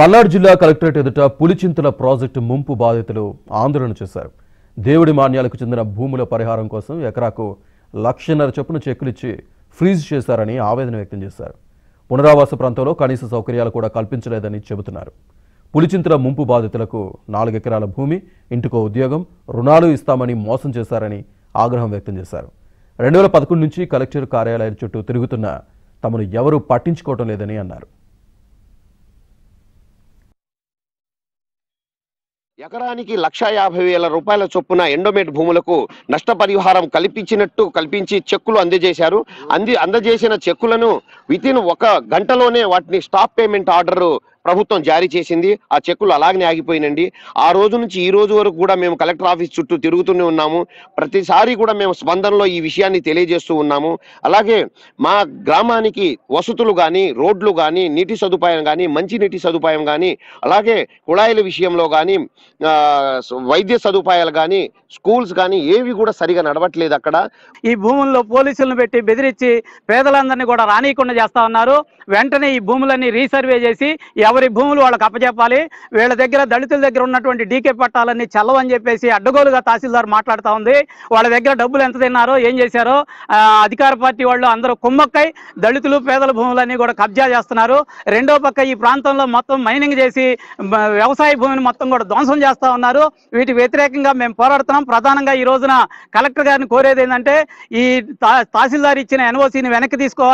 పల్నాడు జిల్లా కలెక్టరేట్ ఎదుట పులిచింతల ప్రాజెక్టు ముంపు బాధితులు ఆందోళన చేశారు దేవుడి మాన్యాలకు చెందిన భూముల పరిహారం కోసం ఎకరాకు లక్షన్నర చొప్పున చెక్కులిచ్చి ఫ్రీజ్ చేశారని ఆవేదన వ్యక్తం చేశారు పునరావాస ప్రాంతంలో కనీస సౌకర్యాలు కూడా కల్పించలేదని చెబుతున్నారు పులిచింతల ముంపు బాధితులకు నాలుగెకరాల భూమి ఇంటికో ఉద్యోగం రుణాలు ఇస్తామని మోసం చేశారని ఆగ్రహం వ్యక్తం చేశారు రెండు వేల పదకొండు నుంచి కలెక్టర్ కార్యాలయాల చుట్టూ తిరుగుతున్న తమను ఎవరూ పట్టించుకోవటం లేదని అన్నారు ఎకరానికి లక్ష యాభై వేల రూపాయల చొప్పున ఎండోమేట్ భూములకు నష్టపరిహారం కల్పించినట్టు కల్పించి చెక్కులు అందజేశారు అంది అందజేసిన చెక్కులను వితిన్ ఒక గంటలోనే వాటిని స్టాప్ పేమెంట్ ఆర్డరు ప్రభుత్వం జారీ చేసింది ఆ చెక్కులు అలాగనే ఆగిపోయినండి ఆ రోజు నుంచి ఈ రోజు వరకు కూడా మేము కలెక్టర్ ఆఫీస్ చుట్టూ తిరుగుతూనే ఉన్నాము ప్రతిసారి కూడా మేము స్పందనలో ఈ విషయాన్ని తెలియజేస్తూ ఉన్నాము అలాగే మా గ్రామానికి వసతులు కానీ రోడ్లు కానీ నీటి సదుపాయం కానీ మంచి నీటి సదుపాయం కానీ అలాగే కుళాయిల విషయంలో కానీ వైద్య సదుపాయాలు కానీ స్కూల్స్ కానీ ఏవి కూడా సరిగా నడవట్లేదు అక్కడ ఈ భూముల్లో పోలీసులను పెట్టి బెదిరించి పేదలందరినీ కూడా రానియకుండా చేస్తా ఉన్నారు వెంటనే ఈ భూములన్నీ రీసర్వే చేసి ఎవరి భూములు వాళ్ళకి అప్పచెప్పాలి వీళ్ళ దగ్గర దళితుల దగ్గర ఉన్నటువంటి డీకే పట్టాలన్నీ చల్లవని చెప్పేసి అడ్డగోలుగా తహసీల్దార్ మాట్లాడుతూ ఉంది వాళ్ళ దగ్గర డబ్బులు ఎంత తిన్నారో ఏం చేశారో అధికార పార్టీ వాళ్ళు అందరూ కుమ్మక్కై దళితులు పేదల భూములన్నీ కూడా కబ్జా చేస్తున్నారు రెండో పక్క ఈ ప్రాంతంలో మొత్తం మైనింగ్ చేసి వ్యవసాయ భూమిని మొత్తం కూడా ధ్వంసం చేస్తూ ఉన్నారు వీటి వ్యతిరేకంగా మేము పోరాడుతున్నాం ప్రధానంగా ఈ రోజున కలెక్టర్ గారిని కోరేది ఏంటంటే ఈ తహసీల్దార్ ఇచ్చిన ఎన్ఓసీని వెనక్కి తీసుకోవాలి